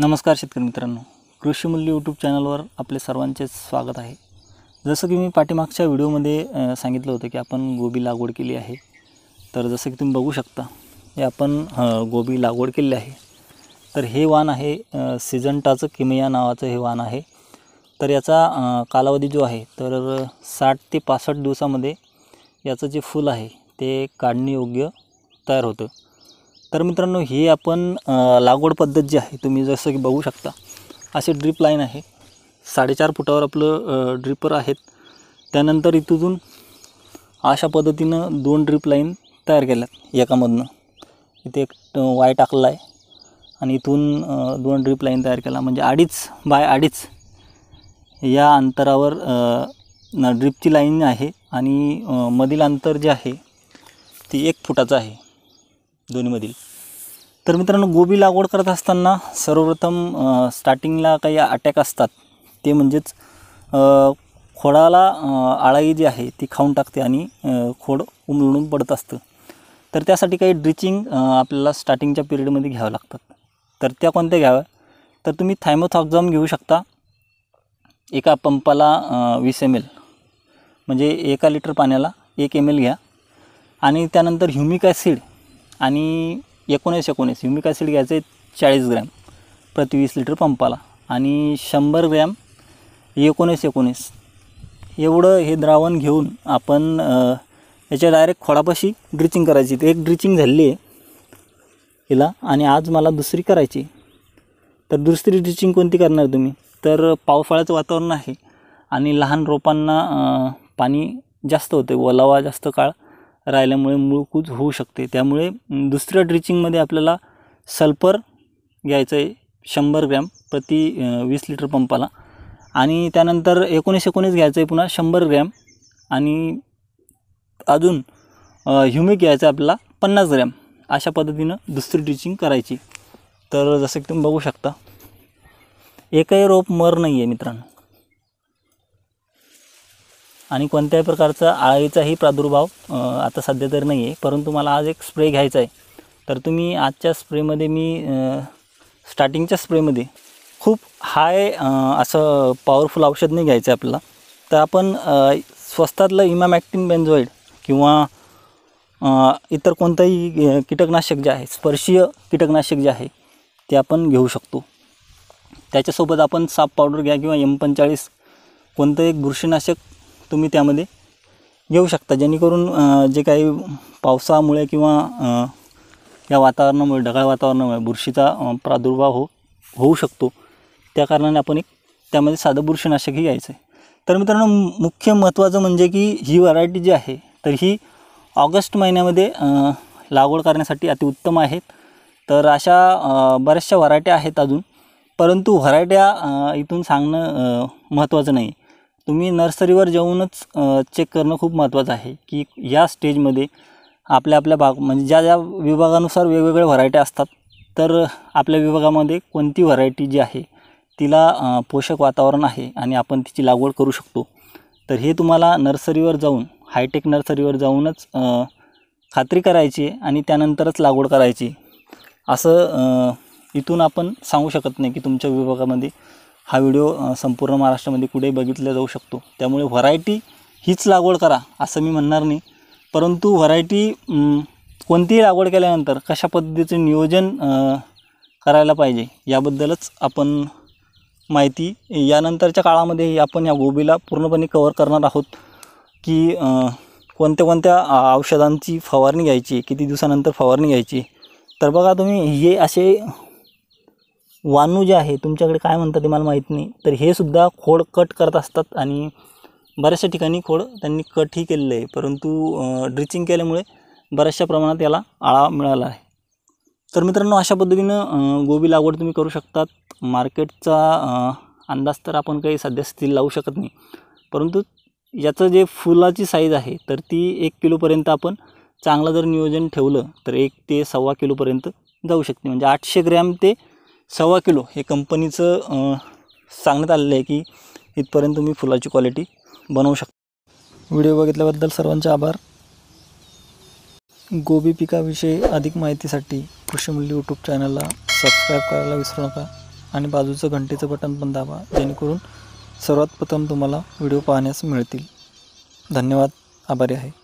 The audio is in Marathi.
नमस्कार शेतकरी मित्रांनो कृषी मूल्य यूट्यूब चॅनलवर आपले सर्वांचे स्वागत आहे जसं की मी पाठीमागच्या व्हिडिओमध्ये सांगितलं होतं की आपण गोबी लागवड केली आहे तर जसं की तुम्ही बघू शकता हे आपण गोबी लागवड केली आहे तर हे वाण आहे सिजंटाचं किमया नावाचं हे वान आहे तर याचा कालावधी जो आहे तर साठ ते पासष्ट दिवसामध्ये याचं जे फूल आहे ते काढणीयोग्य तयार होतं तर मित्रांनो ही आपण लागवड पद्धत जी आहे तुम्ही जसं की बघू शकता असे ड्रीप लाईन आहे साडेचार फुटावर आपलं ड्रिपर आहेत त्यानंतर इथून अशा पद्धतीनं दोन ड्रीप लाईन तयार केल्यात एकामधनं इथे एक वाय टाकला आहे आणि इथून दोन ड्रीप लाईन तयार केला म्हणजे अडीच बाय अडीच या अंतरावर ड्रीपची लाईन आहे आणि मधील अंतर जे आहे ती एक फुटाचं आहे दोन्हीमधील तर मित्रांनो गोबी लागवड करत असताना सर्वप्रथम स्टार्टिंगला काही अटॅक असतात ते म्हणजेच खोडाला आळाई जी आहे ती खाऊन टाकते आणि खोड उमलून पडत असतं तर त्यासाठी काही ड्रिचिंग आपल्याला स्टार्टिंगच्या पिरियडमध्ये घ्यावं लागतात तर त्या कोणत्या घ्याव्या तर तुम्ही थायमोथॉक्झॉम घेऊ शकता एका पंपाला वीस एम एल म्हणजे एका लिटर पाण्याला एक एम एल घ्या आणि त्यानंतर ह्युमिक ॲसिड आणि एकोणीस एकोणीस ह्युमिक ॲसिड घ्यायचं आहे चाळीस ग्रॅम प्रति वीस लिटर पंपाला आणि शंभर ग्रॅम एकोणीस एकोणीस एवढं हे द्रावण घेऊन आपण याच्या डायरेक्ट खोडापाशी ड्रिचिंग करायची एक ड्रिचिंग झाली आहे हिला आणि आज मला दुसरी करायची तर दुसरी ड्रिचिंग कोणती करणार तुम्ही तर पावसाळ्याचं वातावरण आहे आणि लहान रोपांना पाणी जास्त होते ओलावा जास्त काळ राहिल्यामुळे मूळकूज होऊ शकते त्यामुळे दुसऱ्या ड्रिचिंगमध्ये आपल्याला सल्फर घ्यायचं आहे शंभर ग्रॅम प्रति वीस लिटर पंपाला आणि त्यानंतर एकोणीस एकोणीस घ्यायचं आहे पुन्हा शंभर ग्रॅम आणि अजून ह्युमिक घ्यायचं आहे आपल्याला पन्नास ग्रॅम अशा पद्धतीनं दुसरी ड्रिचिंग करायची तर जसं की तुम्ही बघू शकता एकही रोप मर नाही आहे मित्रांनो आणि कोणत्याही प्रकारचा आळीचाही प्रादुर्भाव आता सध्या तरी नाही आहे परंतु मला आज एक स्प्रे घ्यायचा आहे तर तुम्ही आजच्या स्प्रेमध्ये मी स्टार्टिंगच्या स्प्रेमध्ये खूप हाय असं पॉवरफुल औषध नाही घ्यायचं आपल्याला तर आपण स्वस्तातलं इमामॅक्टिन बेन्झॉईड किंवा इतर कोणतंही कीटकनाशक जे आहे स्पर्शीय कीटकनाशक जे आहे ते आपण घेऊ शकतो त्याच्यासोबत आपण साप पावडर घ्या किंवा एम पंचाळीस कोणतं एक बुरशीनाशक तुम्ही त्यामध्ये येऊ शकता जेणेकरून जे काही पावसामुळे किंवा या वातावरणामुळे ढगाळ वातावरणामुळे बुरशीचा प्रादुर्भाव हो होऊ शकतो त्या कारणाने आपण एक त्यामध्ये साधं बुरशीनाशकही घ्यायचं आहे तर मित्रांनो मुख्य महत्त्वाचं म्हणजे की ही व्हरायटी जी आहे तर ही ऑगस्ट महिन्यामध्ये लागवड करण्यासाठी अतिउत्तम आहेत तर अशा बऱ्याचशा व्हरायट्या आहेत अजून परंतु व्हरायट्या इथून सांगणं महत्त्वाचं नाही तुम्ही नर्सरीवर जाऊनच चेक करणं खूप महत्त्वाचं आहे की या स्टेजमध्ये आपल्या आपल्या भाग म्हणजे ज्या ज्या विभागानुसार वेगवेगळ्या व्हरायट्या असतात तर आपल्या विभागामध्ये कोणती व्हरायटी जी आहे तिला पोषक वातावरण आहे आणि आपण तिची लागवड करू शकतो तर हे तुम्हाला नर्सरीवर जाऊन हायटेक नर्सरीवर जाऊनच खात्री करायची आणि त्यानंतरच लागवड करायची असं इथून आपण सांगू शकत नाही की तुमच्या विभागामध्ये हा व्हिडिओ संपूर्ण महाराष्ट्रामध्ये कुठे बघितला जाऊ शकतो त्यामुळे व्हरायटी हीच लागवड करा असं मी म्हणणार नाही परंतु व्हरायटी कोणतीही लागवड केल्यानंतर कशा पद्धतीचं नियोजन करायला पाहिजे याबद्दलच आपण माहिती यानंतरच्या काळामध्ये आपण या गोबीला पूर्णपणे कवर करणार आहोत की कोणत्या कोणत्या औषधांची फवारणी घ्यायची किती दिवसानंतर फवारणी घ्यायची तर बघा तुम्ही हे असे वानू जे आहे तुमच्याकडे काय म्हणतात ते मला माहीत नाही तर हे सुद्धा खोड कट करत असतात आणि बऱ्याचशा ठिकाणी खोड त्यांनी कटही केलेलं आहे परंतु ड्रिचिंग केल्यामुळे बऱ्याचशा प्रमाणात याला आळा मिळाला आहे तर मित्रांनो अशा पद्धतीनं गोबी लागवड तुम्ही करू शकतात मार्केटचा अंदाज तर आपण काही सध्या स्थिती लावू शकत नाही परंतु याचं जे फुलाची साईज आहे तर ती एक किलोपर्यंत आपण चांगलं जर नियोजन ठेवलं तर एक ते सव्वा किलोपर्यंत जाऊ शकते म्हणजे आठशे ग्रॅम ते सव्वा किलो हे कंपनीचं सांगण्यात आलेलं आहे की इथपर्यंत तुम्ही फुलाची क्वालिटी बनवू शकता व्हिडिओ बघितल्याबद्दल सर्वांचे आभार गोबी पिकाविषयी अधिक माहितीसाठी कृषीमूल्य यूट्यूब चॅनलला सबस्क्राईब करायला विसरू नका आणि बाजूचं घंटेचं बटन पण दाबा जेणेकरून सर्वात प्रथम तुम्हाला व्हिडिओ पाहण्यास मिळतील धन्यवाद आभारी आहे